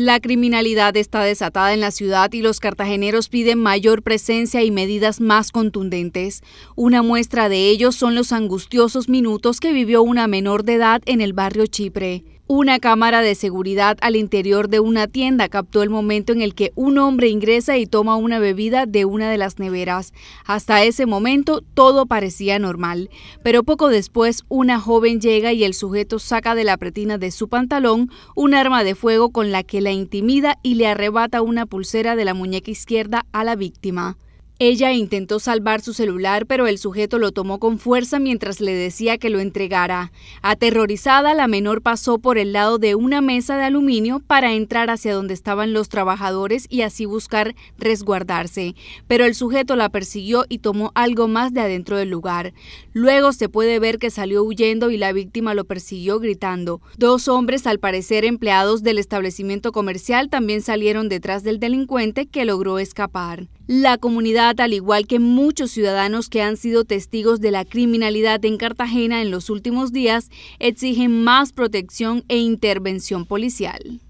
La criminalidad está desatada en la ciudad y los cartageneros piden mayor presencia y medidas más contundentes. Una muestra de ello son los angustiosos minutos que vivió una menor de edad en el barrio Chipre. Una cámara de seguridad al interior de una tienda captó el momento en el que un hombre ingresa y toma una bebida de una de las neveras. Hasta ese momento todo parecía normal, pero poco después una joven llega y el sujeto saca de la pretina de su pantalón un arma de fuego con la que la intimida y le arrebata una pulsera de la muñeca izquierda a la víctima. Ella intentó salvar su celular, pero el sujeto lo tomó con fuerza mientras le decía que lo entregara. Aterrorizada, la menor pasó por el lado de una mesa de aluminio para entrar hacia donde estaban los trabajadores y así buscar resguardarse, pero el sujeto la persiguió y tomó algo más de adentro del lugar. Luego se puede ver que salió huyendo y la víctima lo persiguió gritando. Dos hombres, al parecer empleados del establecimiento comercial, también salieron detrás del delincuente que logró escapar. La comunidad, al igual que muchos ciudadanos que han sido testigos de la criminalidad en Cartagena en los últimos días, exigen más protección e intervención policial.